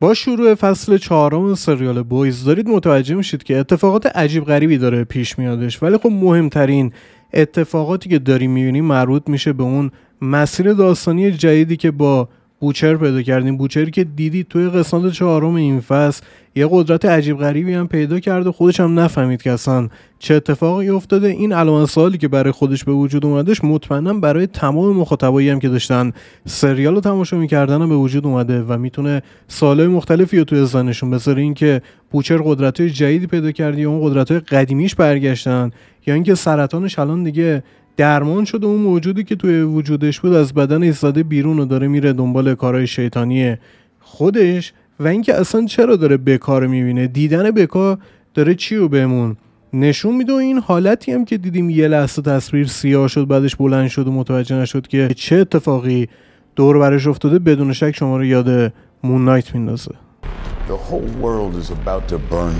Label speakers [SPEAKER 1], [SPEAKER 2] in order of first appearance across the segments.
[SPEAKER 1] با شروع فصل چهارم سریال بویز دارید متوجه میشید که اتفاقات عجیب غریبی داره پیش میادش ولی خب مهمترین اتفاقاتی که داریم میبینیم مربوط میشه به اون مسیر داستانی جدیدی که با بوچر پیدا کردیم بوچری که دیدی توی قسمت چهارم این فصل یه قدرت عجیب غریبی هم پیدا کرده خودش هم نفهمید که اصلا چه اتفاقی افتاده این علامت سالی که برای خودش به وجود اومدش مطمئنا برای تمام مخاطبایی هم که داشتن سریال رو تماشا میکردن به وجود اومده و میتونه سالهای مختلفی رو توی ذهنشون بذاره اینکه بوچر قدرت جدیدی پیدا کردی یا اون قدرت قدیمیش برگشتن یا اینکه سرطانش الان دیگه درمان شده اون موجودی که توی وجودش بود از بدن ایستاده بیرون و داره میره دنبال کارهای شیطانی خودش و اینکه اصلا چرا داره بکار میبینه دیدن بکار داره چی رو بهمون نشون میده این حالتی هم که دیدیم یه لحظه تصویر سیاه شد بعدش بلند شد و متوجه نشد که چه اتفاقی دور برش افتاده بدون شک شما رو یاد مون نایت میندازه The whole world is about to burn.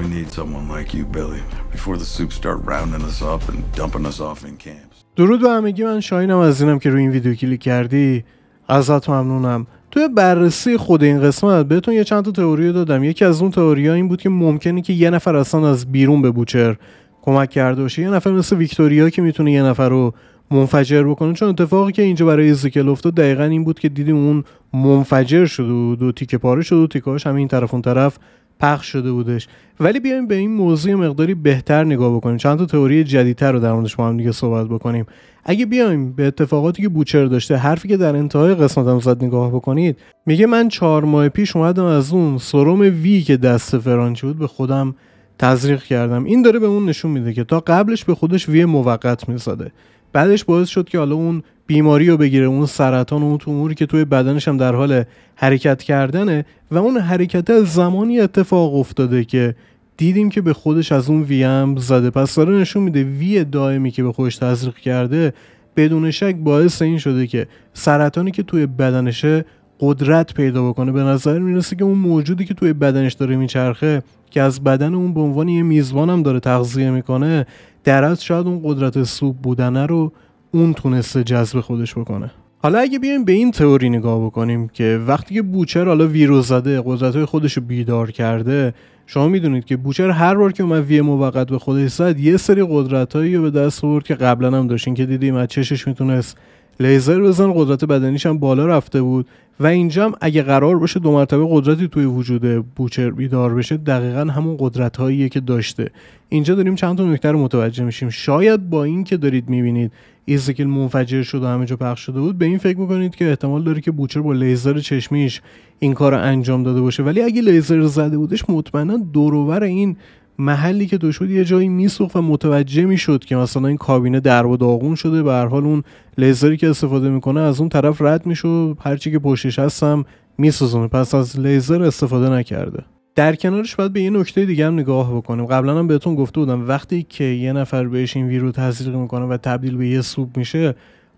[SPEAKER 1] We need someone like you, Billy, before the soup start rounding us up and dumping us off in camps. درود به همگی من شاهینم از اینم که روی این ویدیو کلیک کردی. ازت ممنونم. توی بررسی خود این قسمت بهتون یه چند تا تئوری دادم. یکی از اون تئوری این بود که ممکنه که یه نفر اصلا از بیرون به بوچر کمک کرده باشه. یه نفر مثل ویکتوریا که میتونه یه نفر رو منفجر بکنه چون اتفاقی که اینجا برای ایزکل افتاد دقیقا این بود که دیدیم اون منفجر شد و دو تیکه پاره شد و تیکاش همین طرف اون طرف پخش شده بودش ولی بیایم به این موضوع مقداری بهتر نگاه بکنیم چند تا تئوری جدیدتر رو در موردش با هم دیگه صحبت بکنیم اگه بیایم به اتفاقاتی که بوچر داشته حرفی که در انتهای هم زد نگاه بکنید میگه من چهار ماه پیش اومدم از اون سروم وی که دست فرانچی بود به خودم تزریق کردم این داره به اون نشون میده که تا قبلش به خودش وی موقت میزده بعدش باعث شد که حالا اون بیماری رو بگیره اون سرطان و اون توموری که توی بدنش هم در حال حرکت کردنه و اون حرکت زمانی اتفاق افتاده که دیدیم که به خودش از اون وی هم زده پس داره نشون میده وی دائمی که به خودش تزریق کرده بدون شک باعث این شده که سرطانی که توی بدنشه قدرت پیدا بکنه به نظر میرسه که اون موجودی که توی بدنش داره میچرخه که از بدن اون به عنوان یه میزبانم داره تغذیه میکنه در از شاید اون قدرت سوپ بودنه رو اون تونسته جذب خودش بکنه حالا اگه بیایم به این تئوری نگاه بکنیم که وقتی که بوچر حالا ویروس زده های خودش رو بیدار کرده شما میدونید که بوچر هر بار که اومد وی موقت به خودش زد یه سری قدرتهایی رو به دست آورد که قبلا هم داشتین که دیدیم از چشش میتونست لیزر بزن قدرت بدنیش هم بالا رفته بود و اینجا هم اگه قرار باشه دو مرتبه قدرتی توی وجود بوچر بیدار بشه دقیقا همون قدرت هاییه که داشته اینجا داریم چند تا نکته متوجه میشیم شاید با این که دارید میبینید ایزکیل منفجر شده و همه جا پخش شده بود به این فکر میکنید که احتمال داره که بوچر با لیزر چشمیش این کار رو انجام داده باشه ولی اگه لیزر زده بودش مطمئنا دورور این محلی که شد یه جایی میسوخ و متوجه میشد که مثلا این کابینه در و داغون شده به هر حال اون لیزری که استفاده میکنه از اون طرف رد میشه و هرچی که پشتش هستم میسوزونه پس از لیزر استفاده نکرده در کنارش باید به یه نکته دیگه هم نگاه بکنیم قبلا هم بهتون گفته بودم وقتی که یه نفر بهش این ویرو تزریق میکنه و تبدیل به یه سوپ میشه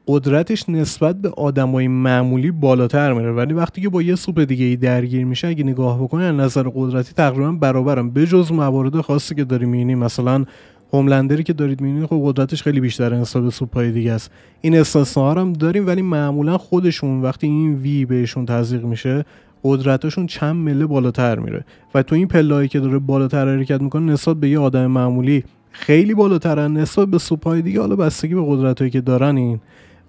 [SPEAKER 1] قدرتش نسبت به آدمای معمولی بالاتر میره ولی وقتی که با یه سوپ دیگه ای درگیر میشه اگه نگاه بکنی از نظر قدرتی تقریبا برابرم به جز موارد خاصی که داریم میبینی مثلا هوملندری که دارید میبینید خب قدرتش خیلی بیشتر نسبت به سوپای دیگه است این استثنا هم داریم ولی معمولا خودشون وقتی این وی بهشون تزریق میشه قدرتشون چند مله بالاتر میره و تو این پلهایی که داره بالاتر حرکت میکنه نسبت به یه آدم معمولی خیلی بالاترن نسبت به سوپای دیگه حالا بستگی به قدرتایی که دارن این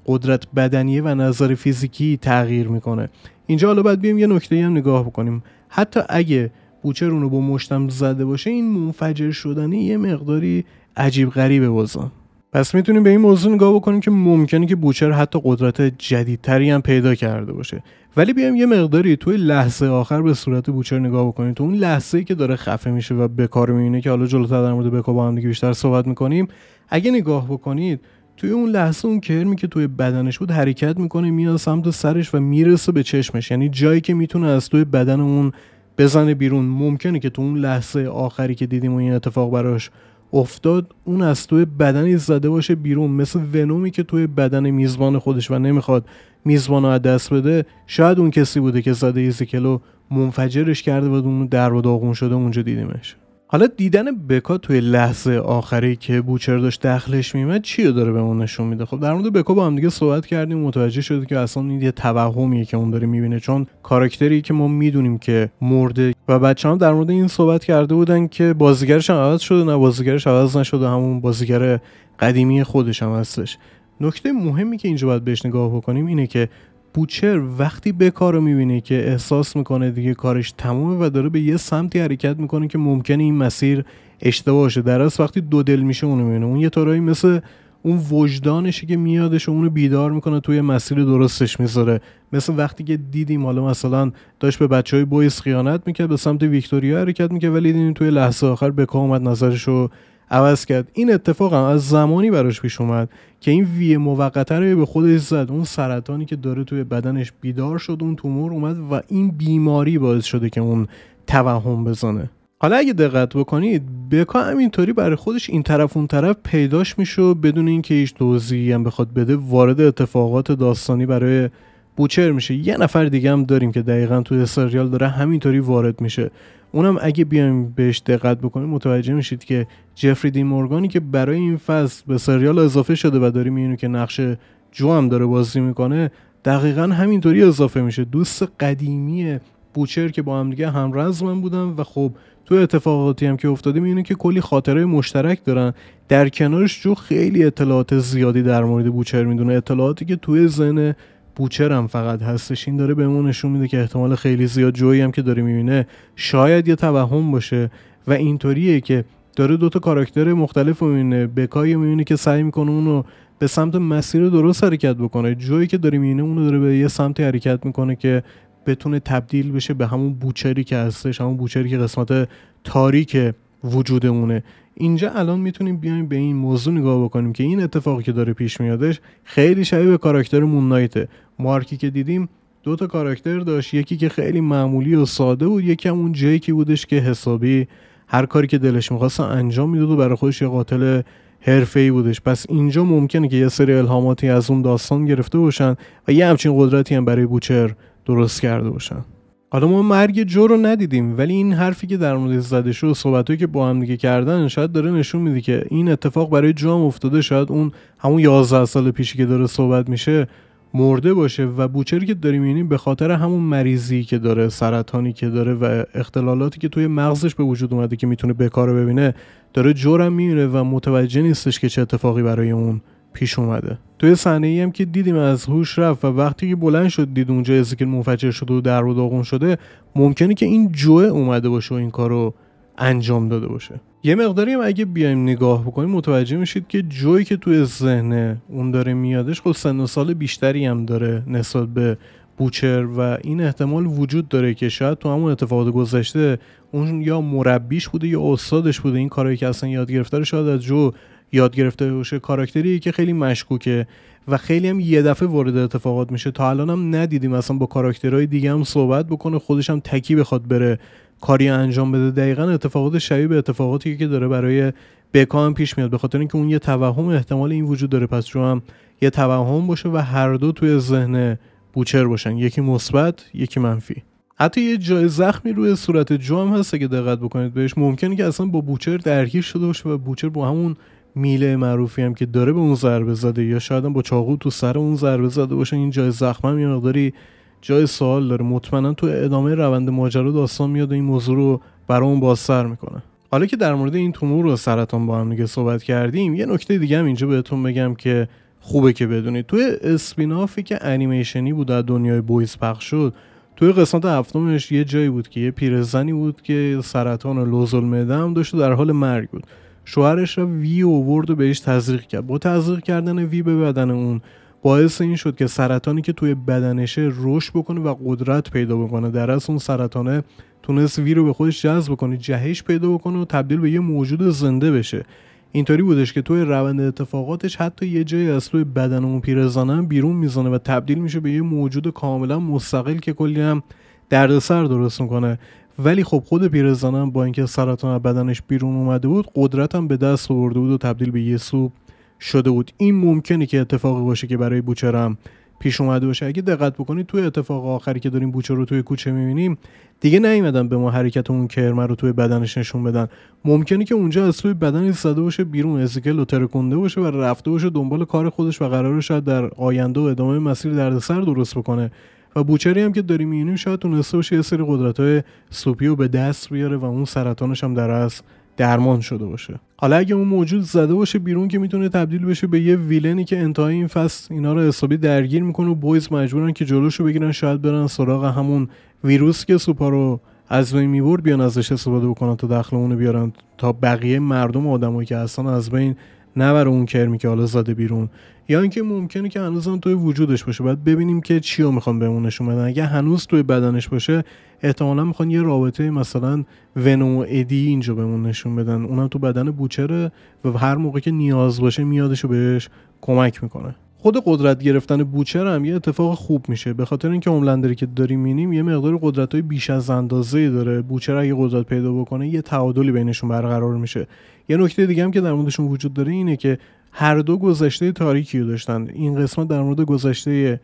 [SPEAKER 1] قدرت بدنیه و نظر فیزیکی تغییر میکنه اینجا حالا باید بیایم یه نکته هم نگاه بکنیم حتی اگه بوچر اونو با مشتم زده باشه این منفجر شدنی یه مقداری عجیب غریبه بازم پس میتونیم به این موضوع نگاه بکنیم که ممکنه که بوچر حتی قدرت جدیدتری هم پیدا کرده باشه ولی بیایم یه مقداری توی لحظه آخر به صورت بوچر نگاه بکنیم تو اون لحظه ای که داره خفه میشه و به کار که حالا جلوتر در مورد بکا با هم دیگه بیشتر صحبت میکنیم اگه نگاه بکنید توی اون لحظه اون کرمی که توی بدنش بود حرکت میکنه میاد سمت سرش و میرسه به چشمش یعنی جایی که میتونه از توی بدن اون بزنه بیرون ممکنه که تو اون لحظه آخری که دیدیم و این اتفاق براش افتاد اون از توی بدنی زده باشه بیرون مثل ونومی که توی بدن میزبان خودش و نمیخواد میزبان رو از دست بده شاید اون کسی بوده که زده ایزیکلو منفجرش کرده و اون در و داغون شده اونجا دیدیمش حالا دیدن بکا توی لحظه آخری که بوچر داشت دخلش میمد چی رو داره به ما نشون میده خب در مورد بکا با هم دیگه صحبت کردیم متوجه شده که اصلا این یه توهمیه که اون داره میبینه چون کاراکتری که ما میدونیم که مرده و بچه هم در مورد این صحبت کرده بودن که بازیگرش هم عوض شده نه بازیگرش عوض نشده همون بازیگر قدیمی خودش هم هستش نکته مهمی که اینجا باید بهش نگاه بکنیم اینه که بوچر وقتی بکار رو میبینه که احساس میکنه دیگه کارش تمومه و داره به یه سمتی حرکت میکنه که ممکنه این مسیر اشتباه شه درست وقتی دو دل میشه اونو میبینه اون یه طورایی مثل اون وجدانشه که میادش و اونو بیدار میکنه توی مسیر درستش میذاره مثل وقتی که دیدیم حالا مثلا داشت به بچه های بویس خیانت میکرد به سمت ویکتوریا حرکت میکرد ولی دیدیم توی لحظه آخر به اومد نظرشو عوض کرد این اتفاق هم از زمانی براش پیش اومد که این وی موقته رو به خودش زد اون سرطانی که داره توی بدنش بیدار شد اون تومور اومد و این بیماری باعث شده که اون توهم بزنه حالا اگه دقت بکنید بکا همینطوری برای خودش این طرف اون طرف پیداش میشه بدون اینکه هیچ توضیحی هم بخواد بده وارد اتفاقات داستانی برای بوچر میشه یه نفر دیگه هم داریم که دقیقا توی سریال داره همینطوری وارد میشه اونم اگه بیایم بهش دقت بکنیم متوجه میشید که جفری دی مورگانی که برای این فصل به سریال اضافه شده و داریم اینو که نقش جو هم داره بازی میکنه دقیقا همینطوری اضافه میشه دوست قدیمی بوچر که با هم دیگه من بودن و خب تو اتفاقاتی هم که افتاده میبینه که کلی خاطره مشترک دارن در کنارش جو خیلی اطلاعات زیادی در مورد بوچر میدونه اطلاعاتی که توی ذهن بوچر هم فقط هستش این داره بهمون نشون میده که احتمال خیلی زیاد جویی هم که داره میبینه شاید یه توهم باشه و اینطوریه که داره دوتا کاراکتر مختلف میبینه بکای میبینه که سعی میکنه اونو به سمت مسیر درست حرکت بکنه جویی که داره میبینه اونو داره به یه سمت حرکت میکنه که بتونه تبدیل بشه به همون بوچری که هستش همون بوچری که قسمت تاریک وجودمونه اینجا الان میتونیم بیایم به این موضوع نگاه بکنیم که این اتفاقی که داره پیش میادش خیلی شبیه به کاراکتر مونایته مارکی که دیدیم دو تا کاراکتر داشت یکی که خیلی معمولی و ساده بود یکی هم اون جیکی بودش که حسابی هر کاری که دلش میخواست انجام میداد و برای خودش یه قاتل حرفه ای بودش پس اینجا ممکنه که یه سری الهاماتی از اون داستان گرفته باشن و یه همچین قدرتی هم برای بوچر درست کرده باشن حالا ما مرگ جو رو ندیدیم ولی این حرفی که در مورد زده شد هایی که با هم دیگه کردن شاید داره نشون میده که این اتفاق برای جو هم افتاده شاید اون همون 11 سال پیشی که داره صحبت میشه مرده باشه و بوچری که داریم یعنی به خاطر همون مریضی که داره سرطانی که داره و اختلالاتی که توی مغزش به وجود اومده که میتونه بکار ببینه داره جورم میره و متوجه نیستش که چه اتفاقی برای اون پیش اومده توی صحنه ای هم که دیدیم از هوش رفت و وقتی که بلند شد دید اونجا اسکل منفجر شده و در و داغون شده ممکنه که این جوه اومده باشه و این کارو انجام داده باشه یه مقداری هم اگه بیایم نگاه بکنیم متوجه میشید که جوی که توی ذهن اون داره میادش خب سن و سال بیشتری هم داره نسبت به بوچر و این احتمال وجود داره که شاید تو همون اتفاقات گذشته اون یا مربیش بوده یا استادش بوده این کارهایی که اصلا یاد گرفته رو شاید از جو یاد گرفته باشه کاراکتری که خیلی مشکوکه و خیلی هم یه دفعه وارد اتفاقات میشه تا الان هم ندیدیم اصلا با کاراکترهای دیگه هم صحبت بکنه خودش هم تکی بخواد بره کاری انجام بده دقیقا اتفاقات شبیه به اتفاقاتی که داره برای بکا هم پیش میاد به خاطر اینکه اون یه توهم احتمال این وجود داره پس رو هم یه توهم باشه و هر دو توی ذهن بوچر باشن یکی مثبت یکی منفی حتی یه جای زخمی روی صورت جو هم هست که دقت بکنید بهش ممکنه که اصلا با بوچر درگیر شده باشه و بوچر با همون میله معروفی هم که داره به اون ضربه زده یا شاید هم با چاقو تو سر اون ضربه زده باشن این جای زخم یه مقداری جای سوال داره مطمئنا تو ادامه روند ماجرا داستان میاد و این موضوع رو اون سر میکنه حالا که در مورد این تومور و سرطان با هم دیگه صحبت کردیم یه نکته دیگه هم اینجا بهتون بگم که خوبه که بدونید توی اسپینافی که انیمیشنی بود در دنیای بویز پخش شد توی قسمت هفتمش یه جایی بود که یه پیرزنی بود که سرطان لوزالمعده هم داشت و در حال مرگ بود شوهرش را وی اوورد و بهش تزریق کرد با تزریق کردن وی به بدن اون باعث این شد که سرطانی که توی بدنشه رشد بکنه و قدرت پیدا بکنه در از اون سرطانه تونست وی رو به خودش جذب بکنه جهش پیدا بکنه و تبدیل به یه موجود زنده بشه اینطوری بودش که توی روند اتفاقاتش حتی یه جایی از توی بدن اون پیرزانه بیرون میزنه و تبدیل میشه به یه موجود کاملا مستقل که کلی هم دردسر درست میکنه ولی خب خود پیرزنم با اینکه سرطان از بدنش بیرون اومده بود قدرتم به دست آورده بود و تبدیل به یه شده بود این ممکنه که اتفاقی باشه که برای بوچرم پیش اومده باشه اگه دقت بکنید توی اتفاق آخری که داریم بوچه رو توی کوچه میبینیم دیگه نیومدن به ما حرکت اون کرمه رو توی بدنش نشون بدن ممکنه که اونجا از توی بدنش زده باشه بیرون اسکل رو ترکونده باشه و رفته باشه دنبال کار خودش و قرار شاید در آینده و ادامه مسیر دردسر درست بکنه و بوچری هم که داریم میبینیم شاید تونسته باشه یه سری قدرت های سوپی رو به دست بیاره و اون سرطانش هم در از درمان شده باشه حالا اگه اون موجود زده باشه بیرون که میتونه تبدیل بشه به یه ویلنی که انتهای این فصل اینا رو حسابی درگیر میکنه و بویز مجبورن که رو بگیرن شاید برن سراغ همون ویروس که سوپا رو از بین میبرد بیان ازش استفاده بکنن تا داخل اونو بیارن تا بقیه مردم و آدمایی که اصلا از بین نه برای اون کرمی که حالا زده بیرون یا اینکه ممکنه که هنوز هم توی وجودش باشه باید ببینیم که چی رو میخوان بهمون نشون اگه هنوز توی بدنش باشه احتمالا میخوان یه رابطه مثلا ونو و ادی اینجا بهمون نشون بدن اونم تو بدن بوچره و هر موقع که نیاز باشه میادش رو بهش کمک میکنه خود قدرت گرفتن بوچر هم یه اتفاق خوب میشه به خاطر اینکه هوملندری که داریم مینیم یه مقدار قدرت های بیش از اندازه داره بوچر اگه قدرت پیدا بکنه یه تعادلی بینشون برقرار میشه یه نکته دیگه هم که در موردشون وجود داره اینه که هر دو گذشته تاریکی رو داشتن این قسمت در مورد گذشته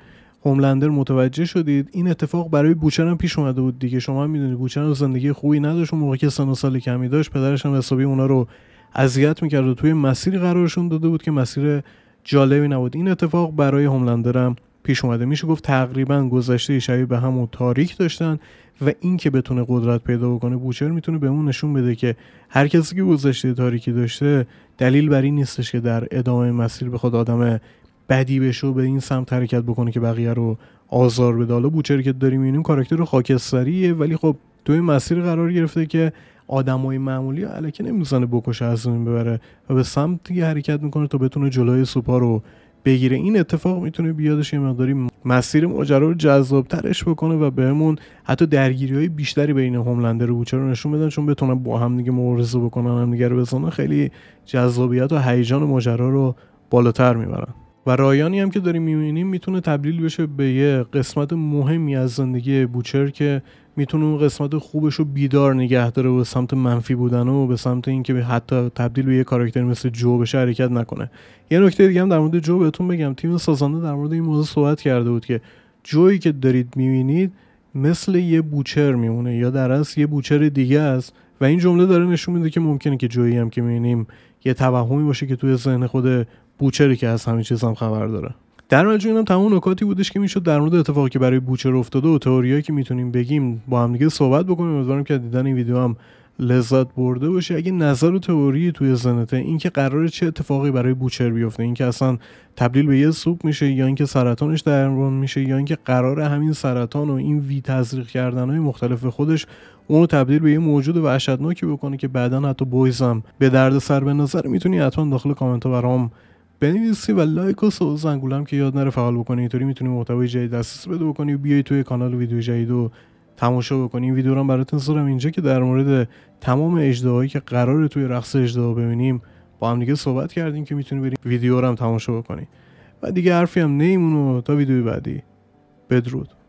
[SPEAKER 1] هوملندر متوجه شدید این اتفاق برای بوچر هم پیش اومده بود دیگه شما هم میدونید بوچر زندگی خوبی نداشت موقعی موقع که سن سال کمی داشت پدرش هم حسابی اونا رو اذیت میکرد و توی مسیری قرارشون داده بود که مسیر جالبی نبود این اتفاق برای هوملندرم پیش اومده میشه گفت تقریبا گذشته شبیه به همون تاریک داشتن و این که بتونه قدرت پیدا بکنه بوچر میتونه به اون نشون بده که هر کسی که گذشته تاریکی داشته دلیل بر این نیستش که در ادامه مسیر خود آدم بدی بشه و به این سمت حرکت بکنه که بقیه رو آزار بده حالا بوچر که داریم میبینیم کاراکتر خاکستریه ولی خب توی مسیر قرار گرفته که آدمای معمولی علکی نمیزنه بکشه از اون ببره و به سمت دیگه حرکت میکنه تا بتونه جلوی سوپا رو بگیره این اتفاق میتونه بیادش یه مقداری مسیر ماجرا رو جذابترش بکنه و بهمون حتی درگیری های بیشتری بین هوملندر و بوچر رو نشون بدن چون بتونن با هم دیگه مبارزه بکنن هم دیگه رو بزنن خیلی جذابیت و هیجان ماجرا رو بالاتر میبرن و رایانی هم که داریم میبینیم میتونه تبدیل بشه به یه قسمت مهمی از زندگی بوچر که میتونه اون قسمت خوبش رو بیدار نگه داره به سمت منفی بودن و به سمت اینکه حتی تبدیل به یه کاراکتر مثل جو بشه حرکت نکنه یه نکته دیگه هم در مورد جو بهتون بگم تیم سازنده در مورد این موضوع صحبت کرده بود که جویی که دارید میبینید مثل یه بوچر میمونه یا در اصل یه بوچر دیگه است و این جمله داره نشون میده که ممکنه که جویی هم که میبینیم یه توهمی باشه که توی ذهن خود بوچری که از همین چیز هم خبر داره در مجموع اینم تمام نکاتی بودش که میشد در مورد اتفاقی که برای بوچر افتاده و تئوریایی که میتونیم بگیم با هم دیگه صحبت بکنیم امیدوارم که دیدن این ویدیو هم لذت برده باشی اگه نظر و تئوری توی زنته اینکه قرار چه اتفاقی برای بوچر بیفته اینکه اصلا تبدیل به یه سوپ میشه یا اینکه سرطانش درمان میشه یا اینکه قرار همین سرطان و این وی تزریق کردن های مختلف خودش اونو تبدیل به یه موجود وحشتناکی بکنه که بعدا حتی بویزم به درد سر به نظر میتونی حتما داخل کامنت برام بنویسی و لایک و سوز هم که یاد نره فعال بکنی اینطوری میتونی محتوای جدید دسترسی بده بکنی و بیای توی کانال ویدیو جدید و تماشا بکنی این ویدیو رو براتون سرم اینجا که در مورد تمام اجداهایی که قراره توی رقص اجدها ببینیم با هم دیگه صحبت کردیم که میتونی بریم ویدیو رو هم تماشا بکنی و دیگه حرفی هم و تا ویدیو بعدی بدرود